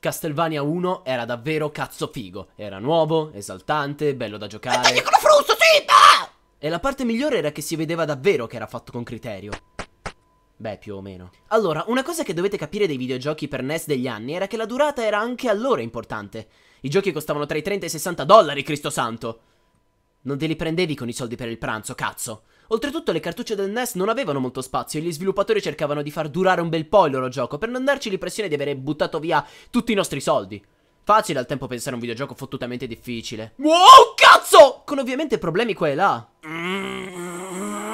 Castlevania 1 era davvero cazzo figo. Era nuovo, esaltante, bello da giocare. E con sì! Ah! E la parte migliore era che si vedeva davvero che era fatto con criterio. Beh, più o meno. Allora, una cosa che dovete capire dei videogiochi per NES degli anni era che la durata era anche allora importante. I giochi costavano tra i 30 e i 60 dollari, Cristo santo! Non te li prendevi con i soldi per il pranzo, cazzo! Oltretutto le cartucce del NES non avevano molto spazio e gli sviluppatori cercavano di far durare un bel po' il loro gioco per non darci l'impressione di avere buttato via tutti i nostri soldi. Facile al tempo pensare a un videogioco fottutamente difficile. Wow, cazzo! Con ovviamente problemi qua e là. Mm.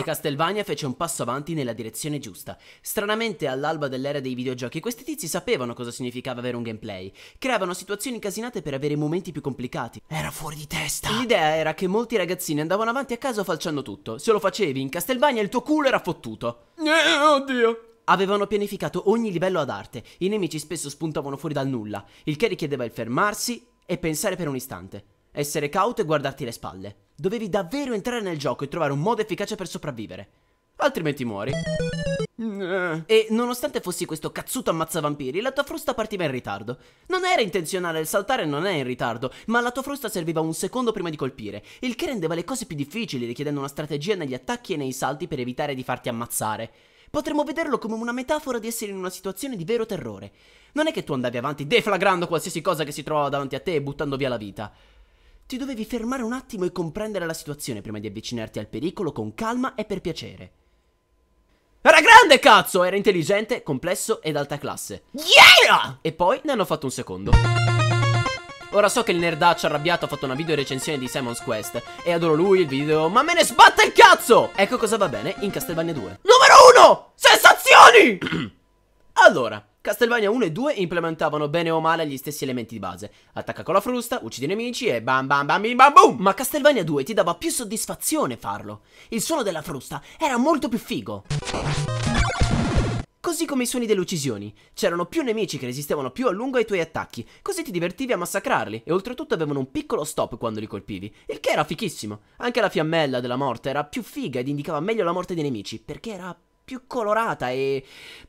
E Castelvania fece un passo avanti nella direzione giusta. Stranamente, all'alba dell'era dei videogiochi, questi tizi sapevano cosa significava avere un gameplay. Creavano situazioni incasinate per avere momenti più complicati. Era fuori di testa. L'idea era che molti ragazzini andavano avanti a caso falciando tutto. Se lo facevi in Castelvania, il tuo culo era fottuto. Eh, oddio. Avevano pianificato ogni livello ad arte, i nemici spesso spuntavano fuori dal nulla, il che richiedeva il fermarsi e pensare per un istante essere cauto e guardarti le spalle. Dovevi davvero entrare nel gioco e trovare un modo efficace per sopravvivere. Altrimenti muori. E nonostante fossi questo cazzuto ammazzavampiri, la tua frusta partiva in ritardo. Non era intenzionale, il saltare non è in ritardo, ma la tua frusta serviva un secondo prima di colpire, il che rendeva le cose più difficili, richiedendo una strategia negli attacchi e nei salti per evitare di farti ammazzare. Potremmo vederlo come una metafora di essere in una situazione di vero terrore. Non è che tu andavi avanti deflagrando qualsiasi cosa che si trovava davanti a te e buttando via la vita. Ti dovevi fermare un attimo e comprendere la situazione prima di avvicinarti al pericolo con calma e per piacere. Era grande cazzo! Era intelligente, complesso ed alta classe. Yeah! E poi ne hanno fatto un secondo. Ora so che il nerdaccio arrabbiato ha fatto una video recensione di Simon's Quest e adoro lui il video Ma me ne sbatta il cazzo! Ecco cosa va bene in Castelvania 2 Numero 1! Sensazioni! allora, Castlevania 1 e 2 implementavano bene o male gli stessi elementi di base. Attacca con la frusta, uccidi i nemici e bam bam bam bim bam boom! Ma Castlevania 2 ti dava più soddisfazione farlo. Il suono della frusta era molto più figo. Così come i suoni delle uccisioni. C'erano più nemici che resistevano più a lungo ai tuoi attacchi, così ti divertivi a massacrarli e oltretutto avevano un piccolo stop quando li colpivi, il che era fichissimo. Anche la fiammella della morte era più figa ed indicava meglio la morte dei nemici, perché era più colorata e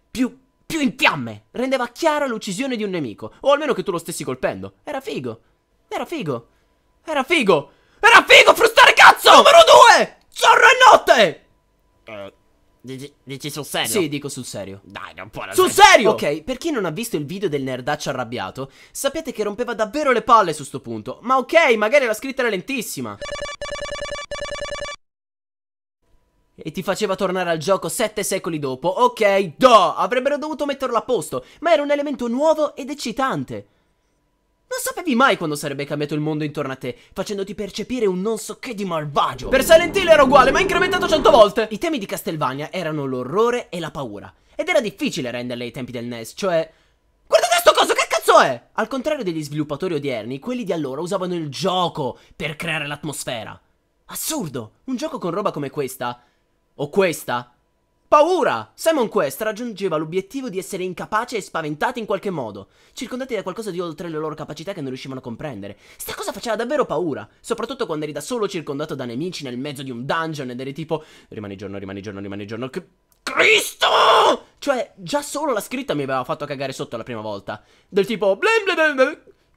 più più in fiamme. Rendeva chiara l'uccisione di un nemico. O almeno che tu lo stessi colpendo. Era figo. Era figo. Era figo. Era figo frustare cazzo! Numero 2! Zorro e notte! Uh, dici, dici, sul serio? Sì, dico sul serio. Dai, non può Sul serio! Ok, per chi non ha visto il video del nerdaccio arrabbiato, sapete che rompeva davvero le palle su sto punto. Ma ok, magari la scritta era lentissima e ti faceva tornare al gioco sette secoli dopo. Ok, do! Avrebbero dovuto metterlo a posto, ma era un elemento nuovo ed eccitante. Non sapevi mai quando sarebbe cambiato il mondo intorno a te, facendoti percepire un non so che di malvagio. Per Silent Hill era uguale, ma incrementato cento volte! I temi di Castelvania erano l'orrore e la paura. Ed era difficile renderli ai tempi del NES, cioè... Guarda questo coso, che cazzo è? Al contrario degli sviluppatori odierni, quelli di allora usavano il gioco per creare l'atmosfera. Assurdo! Un gioco con roba come questa o questa? Paura! Simon Quest raggiungeva l'obiettivo di essere incapace e spaventati in qualche modo, circondati da qualcosa di oltre le loro capacità che non riuscivano a comprendere. Sta cosa faceva davvero paura, soprattutto quando eri da solo circondato da nemici nel mezzo di un dungeon ed eri tipo rimani giorno, rimani giorno, rimani giorno. Che... Cristo! Cioè, già solo la scritta mi aveva fatto cagare sotto la prima volta. Del tipo,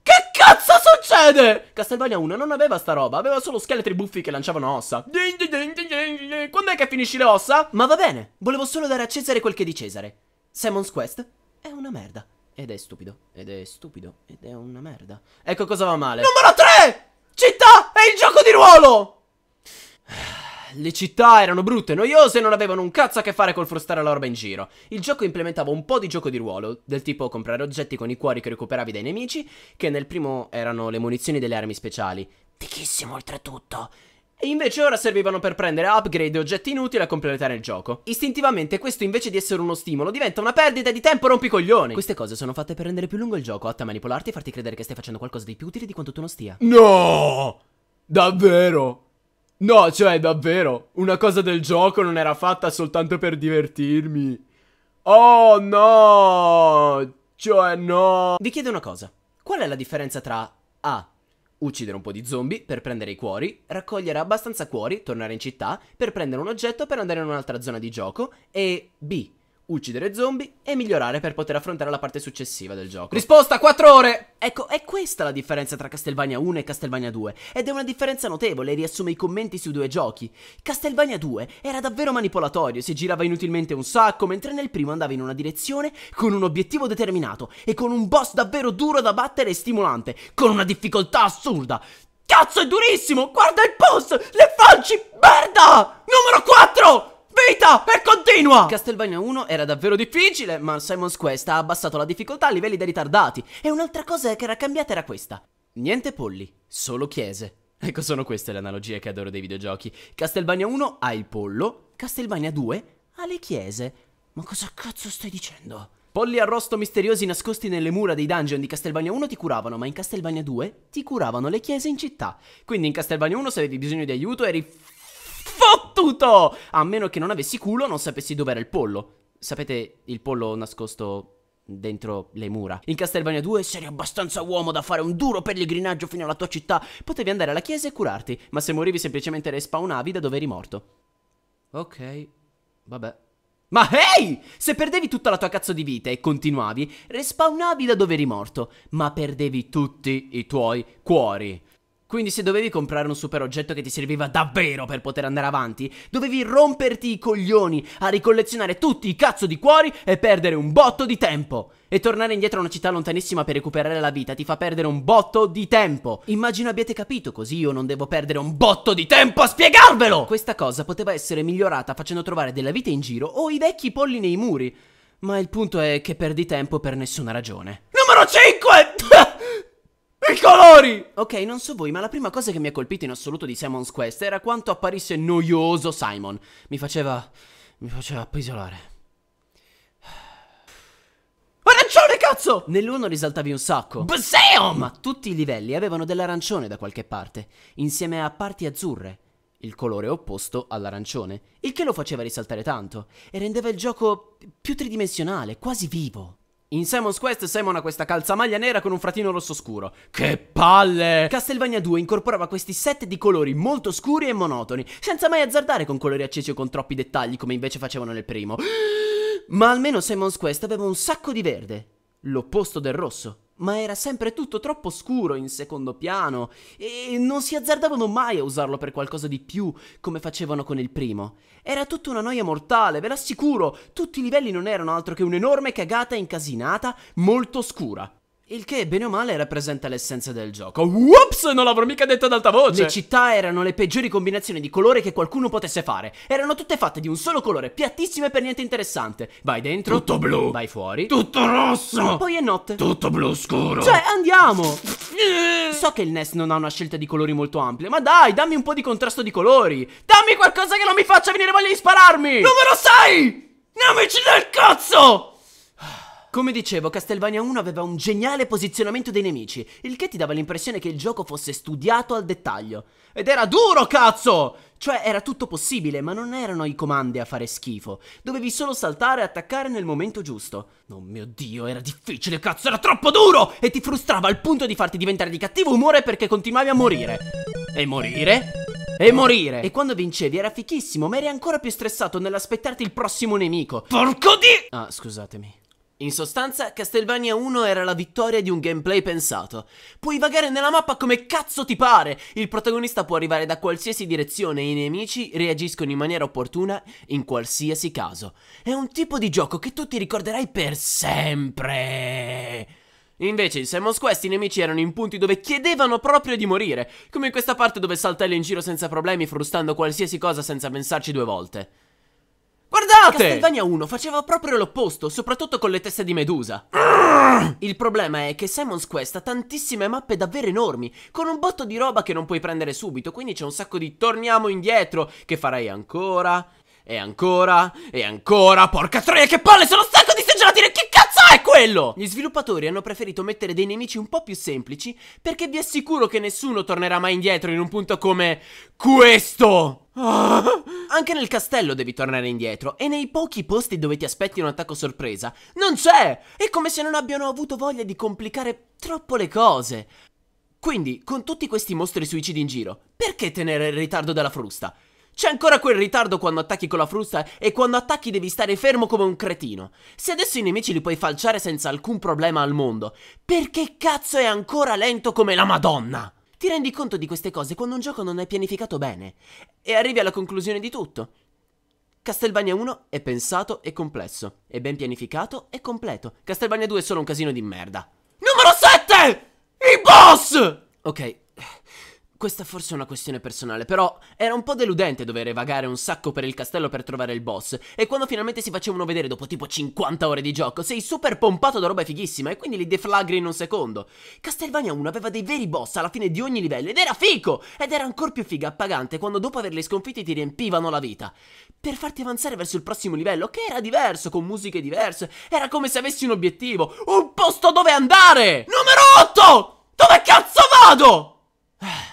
che cazzo succede? Castelvania 1 non aveva sta roba, aveva solo scheletri buffi che lanciavano ossa. Quando è che finisci le ossa? Ma va bene, volevo solo dare a Cesare quel che di Cesare. Simon's Quest è una merda. Ed è stupido, ed è stupido, ed è una merda. Ecco cosa va male. Numero 3! Città è il gioco di ruolo! le città erano brutte, noiose e non avevano un cazzo a che fare col frustare la roba in giro. Il gioco implementava un po' di gioco di ruolo, del tipo comprare oggetti con i cuori che recuperavi dai nemici, che nel primo erano le munizioni delle armi speciali. Tichissimo oltretutto. E invece ora servivano per prendere upgrade e oggetti inutili a completare il gioco. Istintivamente questo invece di essere uno stimolo diventa una perdita di tempo rompicoglioni. Queste cose sono fatte per rendere più lungo il gioco, atta a manipolarti e farti credere che stai facendo qualcosa di più utile di quanto tu non stia. No! Davvero? No, cioè, davvero, una cosa del gioco non era fatta soltanto per divertirmi. Oh no! Cioè, no! Vi chiedo una cosa. Qual è la differenza tra A. Uccidere un po' di zombie per prendere i cuori, raccogliere abbastanza cuori, tornare in città, per prendere un oggetto per andare in un'altra zona di gioco, e B uccidere zombie e migliorare per poter affrontare la parte successiva del gioco. Risposta 4 ore! Ecco, è questa la differenza tra Castelvania 1 e Castelvania 2 ed è una differenza notevole, riassume i commenti sui due giochi. Castelvania 2 era davvero manipolatorio, si girava inutilmente un sacco, mentre nel primo andava in una direzione con un obiettivo determinato e con un boss davvero duro da battere e stimolante, con una difficoltà assurda. Cazzo è durissimo! Guarda il boss! Le falci! Merda! Numero 4! Vita! E continua! Castelvania 1 era davvero difficile, ma Simon's Quest ha abbassato la difficoltà a livelli da ritardati. E un'altra cosa che era cambiata era questa. Niente polli, solo chiese. Ecco, sono queste le analogie che adoro dei videogiochi. Castelvania 1 ha il pollo, Castelvania 2 ha le chiese. Ma cosa cazzo stai dicendo? Polli arrosto misteriosi nascosti nelle mura dei dungeon di Castelvania 1 ti curavano, ma in Castelvania 2 ti curavano le chiese in città. Quindi in Castelvania 1 se avevi bisogno di aiuto eri fottuto! A meno che non avessi culo, non sapessi dov'era il pollo. Sapete, il pollo nascosto dentro le mura. In Castelvania 2 se eri abbastanza uomo da fare un duro pellegrinaggio fino alla tua città, potevi andare alla chiesa e curarti, ma se morivi semplicemente respawnavi da dove eri morto. Ok, vabbè. Ma hey! Se perdevi tutta la tua cazzo di vita e continuavi, respawnavi da dove eri morto, ma perdevi tutti i tuoi cuori. Quindi se dovevi comprare un super oggetto che ti serviva davvero per poter andare avanti, dovevi romperti i coglioni a ricollezionare tutti i cazzo di cuori e perdere un botto di tempo. E tornare indietro a una città lontanissima per recuperare la vita ti fa perdere un botto di tempo. Immagino abbiate capito, così io non devo perdere un botto di tempo a spiegarvelo! Questa cosa poteva essere migliorata facendo trovare della vita in giro o i vecchi polli nei muri. Ma il punto è che perdi tempo per nessuna ragione. Numero 5! I colori! Ok, non so voi, ma la prima cosa che mi ha colpito in assoluto di Simon's Quest era quanto apparisse noioso Simon. Mi faceva... mi faceva appisolare. Arancione, cazzo! Nell'uno risaltavi un sacco. Bseom! Ma tutti i livelli avevano dell'arancione da qualche parte, insieme a parti azzurre, il colore opposto all'arancione, il che lo faceva risaltare tanto e rendeva il gioco più tridimensionale, quasi vivo. In Simon's Quest Simon ha questa calzamaglia nera con un fratino rosso scuro. Che palle! Castlevania 2 incorporava questi set di colori molto scuri e monotoni, senza mai azzardare con colori accesi o con troppi dettagli come invece facevano nel primo. Ma almeno Simon's Quest aveva un sacco di verde, l'opposto del rosso ma era sempre tutto troppo scuro in secondo piano e non si azzardavano mai a usarlo per qualcosa di più come facevano con il primo. Era tutta una noia mortale, ve l'assicuro, tutti i livelli non erano altro che un'enorme cagata incasinata molto scura. Il che, bene o male, rappresenta l'essenza del gioco. Whoops, non l'avrò mica detto ad alta voce! Le città erano le peggiori combinazioni di colore che qualcuno potesse fare. Erano tutte fatte di un solo colore, piattissime e per niente interessante. Vai dentro. Tutto blu. Vai fuori. Tutto rosso. Poi è notte. Tutto blu scuro. Cioè, andiamo! So che il NES non ha una scelta di colori molto ampia, ma dai, dammi un po' di contrasto di colori. Dammi qualcosa che non mi faccia venire voglia di spararmi! Numero 6! Nemici del cazzo! Come dicevo, Castlevania 1 aveva un geniale posizionamento dei nemici, il che ti dava l'impressione che il gioco fosse studiato al dettaglio. Ed era duro, cazzo! Cioè, era tutto possibile, ma non erano i comandi a fare schifo. Dovevi solo saltare e attaccare nel momento giusto. Oh mio Dio, era difficile, cazzo, era troppo duro! E ti frustrava al punto di farti diventare di cattivo umore perché continuavi a morire. E morire? E morire! E quando vincevi era fichissimo, ma eri ancora più stressato nell'aspettarti il prossimo nemico. Porco di... Ah, scusatemi. In sostanza, Castlevania 1 era la vittoria di un gameplay pensato. Puoi vagare nella mappa come cazzo ti pare! Il protagonista può arrivare da qualsiasi direzione e i nemici reagiscono in maniera opportuna in qualsiasi caso. È un tipo di gioco che tu ti ricorderai per sempre! Invece in Simon's Quest i nemici erano in punti dove chiedevano proprio di morire, come in questa parte dove saltelli in giro senza problemi frustando qualsiasi cosa senza pensarci due volte. Guardate! Castlevania 1 faceva proprio l'opposto, soprattutto con le teste di Medusa. Il problema è che Simon's Quest ha tantissime mappe davvero enormi, con un botto di roba che non puoi prendere subito, quindi c'è un sacco di torniamo indietro, che farai ancora, e ancora, e ancora, porca troia, che palle sono stato! Ah, è quello! Gli sviluppatori hanno preferito mettere dei nemici un po' più semplici perché vi assicuro che nessuno tornerà mai indietro in un punto come questo! Ah! Anche nel castello devi tornare indietro e nei pochi posti dove ti aspetti un attacco sorpresa non c'è! È come se non abbiano avuto voglia di complicare troppo le cose. Quindi, con tutti questi mostri suicidi in giro, perché tenere il ritardo dalla frusta? C'è ancora quel ritardo quando attacchi con la frusta e quando attacchi devi stare fermo come un cretino. Se adesso i nemici li puoi falciare senza alcun problema al mondo, perché cazzo è ancora lento come la Madonna? Ti rendi conto di queste cose quando un gioco non è pianificato bene e arrivi alla conclusione di tutto. Castelvania 1 è pensato e complesso, è ben pianificato e completo. Castelvania 2 è solo un casino di merda. Numero 7! I boss! Ok, questa forse è una questione personale, però era un po' deludente dover vagare un sacco per il castello per trovare il boss. E quando finalmente si facevano vedere dopo tipo 50 ore di gioco, sei super pompato da roba fighissima e quindi li deflagri in un secondo. Castlevania 1 aveva dei veri boss alla fine di ogni livello ed era fico! Ed era ancora più figa appagante quando dopo averli sconfitti ti riempivano la vita. Per farti avanzare verso il prossimo livello, che era diverso, con musiche diverse, era come se avessi un obiettivo, un posto dove andare! Numero 8! Dove cazzo vado? Ah.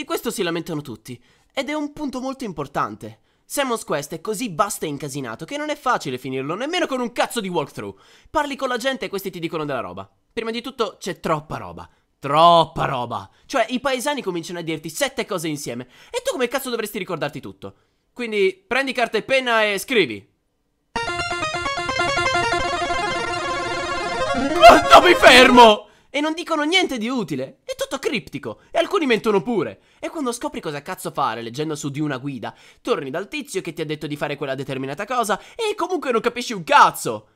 Di questo si lamentano tutti, ed è un punto molto importante. Samus Quest è così vasto e incasinato che non è facile finirlo nemmeno con un cazzo di walkthrough. Parli con la gente e questi ti dicono della roba. Prima di tutto c'è troppa roba. Troppa roba. Cioè, i paesani cominciano a dirti sette cose insieme e tu come cazzo dovresti ricordarti tutto? Quindi prendi carta e penna e scrivi. Quando mi fermo? e non dicono niente di utile. È tutto criptico e alcuni mentono pure. E quando scopri cosa cazzo fare leggendo su di una guida, torni dal tizio che ti ha detto di fare quella determinata cosa e comunque non capisci un cazzo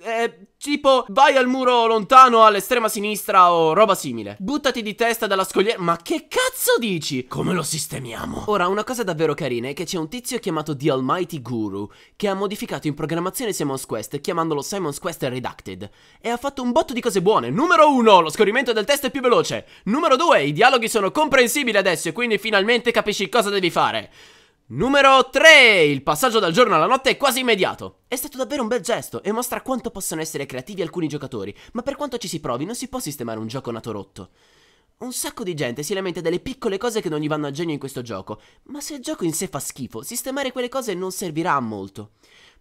eh, tipo, vai al muro lontano all'estrema sinistra o roba simile. Buttati di testa dalla scogliera. Ma che cazzo dici? Come lo sistemiamo? Ora, una cosa davvero carina è che c'è un tizio chiamato The Almighty Guru che ha modificato in programmazione Simon's Quest chiamandolo Simon's Quest Redacted. E ha fatto un botto di cose buone. Numero uno, lo scorrimento del testo è più veloce. Numero due, i dialoghi sono comprensibili adesso e quindi finalmente capisci cosa devi fare. Numero 3! Il passaggio dal giorno alla notte è quasi immediato. È stato davvero un bel gesto e mostra quanto possono essere creativi alcuni giocatori, ma per quanto ci si provi non si può sistemare un gioco nato rotto. Un sacco di gente si lamenta delle piccole cose che non gli vanno a genio in questo gioco, ma se il gioco in sé fa schifo, sistemare quelle cose non servirà a molto.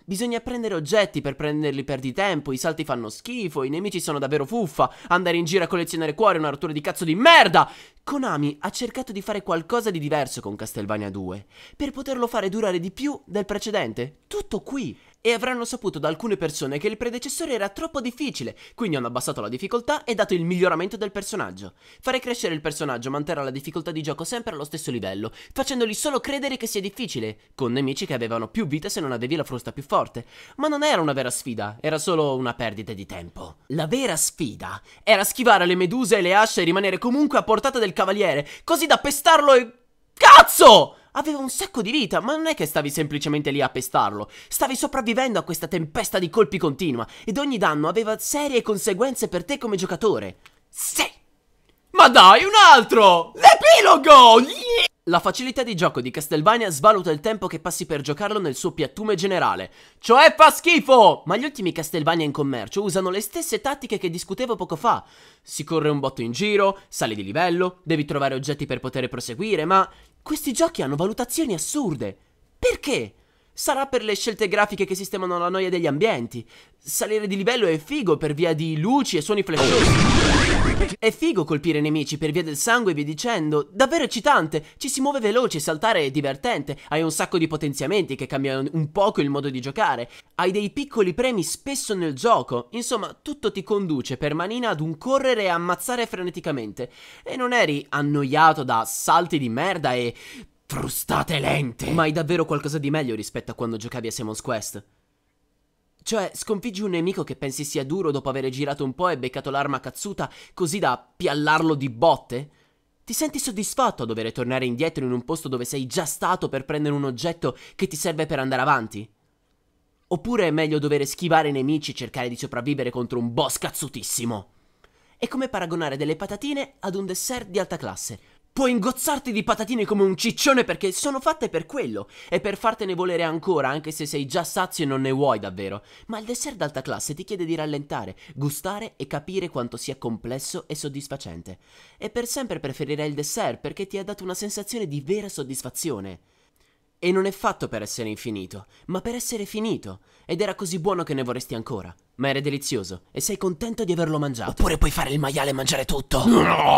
Bisogna prendere oggetti per prenderli per di tempo, i salti fanno schifo, i nemici sono davvero fuffa, andare in giro a collezionare cuori è una rottura di cazzo di merda! Konami ha cercato di fare qualcosa di diverso con Castlevania 2, per poterlo fare durare di più del precedente. Tutto qui! e avranno saputo da alcune persone che il predecessore era troppo difficile, quindi hanno abbassato la difficoltà e dato il miglioramento del personaggio. Fare crescere il personaggio manterrà la difficoltà di gioco sempre allo stesso livello, facendoli solo credere che sia difficile, con nemici che avevano più vita se non avevi la frusta più forte. Ma non era una vera sfida, era solo una perdita di tempo. La vera sfida era schivare le meduse e le asce e rimanere comunque a portata del cavaliere, così da pestarlo e Cazzo! Aveva un sacco di vita, ma non è che stavi semplicemente lì a pestarlo. Stavi sopravvivendo a questa tempesta di colpi continua ed ogni danno aveva serie conseguenze per te come giocatore. Sì! Ma dai, un altro! L'epilogo! Yeah! La facilità di gioco di Castlevania svaluta il tempo che passi per giocarlo nel suo piattume generale. Cioè fa schifo! Ma gli ultimi Castlevania in commercio usano le stesse tattiche che discutevo poco fa. Si corre un botto in giro, sali di livello, devi trovare oggetti per poter proseguire, ma questi giochi hanno valutazioni assurde. Perché? Sarà per le scelte grafiche che sistemano la noia degli ambienti. Salire di livello è figo per via di luci e suoni flashosi. È figo colpire i nemici per via del sangue vi dicendo, davvero eccitante, ci si muove veloce, saltare è divertente, hai un sacco di potenziamenti che cambiano un poco il modo di giocare, hai dei piccoli premi spesso nel gioco, insomma tutto ti conduce per manina ad un correre e ammazzare freneticamente e non eri annoiato da salti di merda e frustate lente, ma hai davvero qualcosa di meglio rispetto a quando giocavi a Simon's Quest. Cioè, sconfiggi un nemico che pensi sia duro dopo aver girato un po' e beccato l'arma cazzuta così da piallarlo di botte? Ti senti soddisfatto a dover tornare indietro in un posto dove sei già stato per prendere un oggetto che ti serve per andare avanti? Oppure è meglio dover schivare i nemici e cercare di sopravvivere contro un boss cazzutissimo? È come paragonare delle patatine ad un dessert di alta classe. Puoi ingozzarti di patatine come un ciccione perché sono fatte per quello e per fartene volere ancora anche se sei già sazio e non ne vuoi davvero. Ma il dessert d'alta classe ti chiede di rallentare, gustare e capire quanto sia complesso e soddisfacente. E per sempre preferirei il dessert perché ti ha dato una sensazione di vera soddisfazione. E non è fatto per essere infinito, ma per essere finito. Ed era così buono che ne vorresti ancora. Ma era delizioso e sei contento di averlo mangiato. Oppure puoi fare il maiale e mangiare tutto. No!